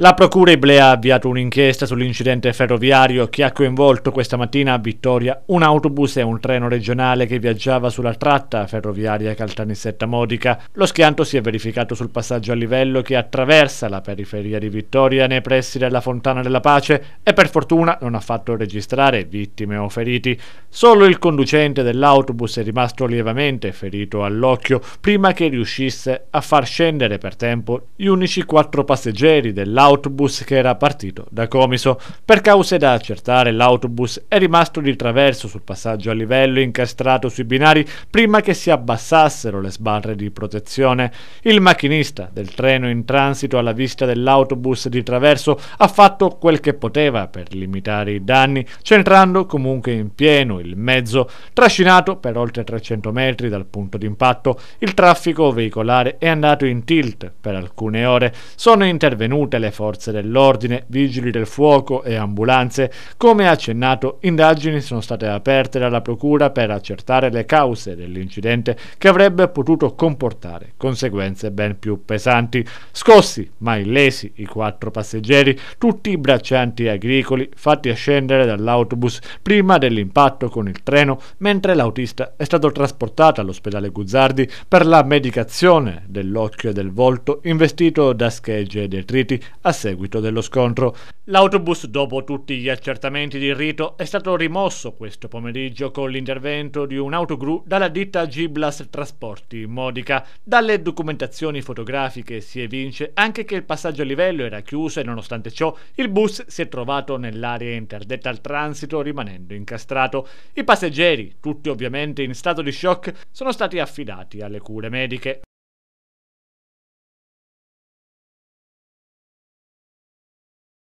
La Procura Iblea ha avviato un'inchiesta sull'incidente ferroviario che ha coinvolto questa mattina a Vittoria un autobus e un treno regionale che viaggiava sulla tratta ferroviaria Caltanissetta-Modica. Lo schianto si è verificato sul passaggio a livello che attraversa la periferia di Vittoria nei pressi della Fontana della Pace e per fortuna non ha fatto registrare vittime o feriti. Solo il conducente dell'autobus è rimasto lievemente ferito all'occhio prima che riuscisse a far scendere per tempo gli unici quattro passeggeri dell'autobus l'autobus che era partito da Comiso. Per cause da accertare, l'autobus è rimasto di traverso sul passaggio a livello incastrato sui binari prima che si abbassassero le sbarre di protezione. Il macchinista del treno in transito alla vista dell'autobus di traverso ha fatto quel che poteva per limitare i danni, centrando comunque in pieno il mezzo, trascinato per oltre 300 metri dal punto d'impatto. Il traffico veicolare è andato in tilt per alcune ore. Sono intervenute le forze dell'ordine, vigili del fuoco e ambulanze. Come accennato, indagini sono state aperte dalla Procura per accertare le cause dell'incidente che avrebbe potuto comportare conseguenze ben più pesanti. Scossi, ma illesi, i quattro passeggeri, tutti i braccianti agricoli fatti scendere dall'autobus prima dell'impatto con il treno, mentre l'autista è stato trasportato all'ospedale Guzzardi per la medicazione dell'occhio e del volto investito da schegge e detriti a seguito dello scontro. L'autobus, dopo tutti gli accertamenti di rito, è stato rimosso questo pomeriggio con l'intervento di un autogru dalla ditta Giblas Trasporti Modica. Dalle documentazioni fotografiche si evince anche che il passaggio a livello era chiuso e nonostante ciò il bus si è trovato nell'area interdetta al transito rimanendo incastrato. I passeggeri, tutti ovviamente in stato di shock, sono stati affidati alle cure mediche.